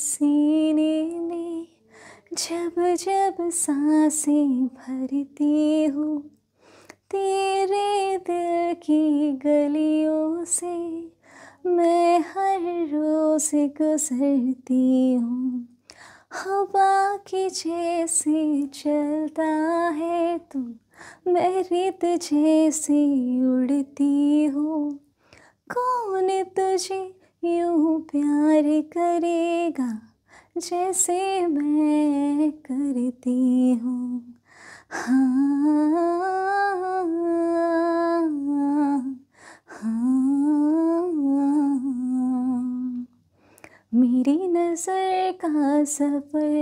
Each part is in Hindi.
सीने में जब जब सांसें भरती हूँ तेरे दिल की गलियों से मैं हर रोज गुजरती हूँ हवा की जैसे चलता है तू मैं रित जैसी उड़ती हूँ कौन तुझे यूं प्यार करेगा जैसे मैं करती हूँ मेरी नजर का सफर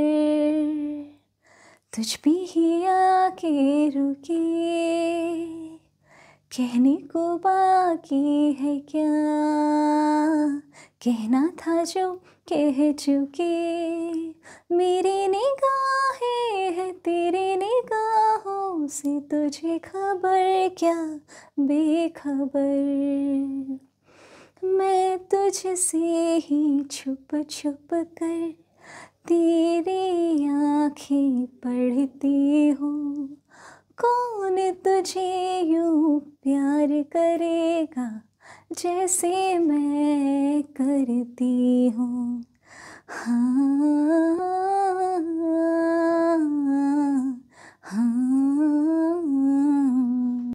तुझ भी ही आके रुके कहने को बाकी है क्या कहना था जो कह चुके मेरी निगाहें है तेरी निगाहों से तुझे खबर क्या बेखबर मैं तुझसे ही छुप छुप कर तेरी आँखें पढ़ती हूँ कौन तुझे यूँ प्यार करेगा जैसे मैं करती हूँ हाँ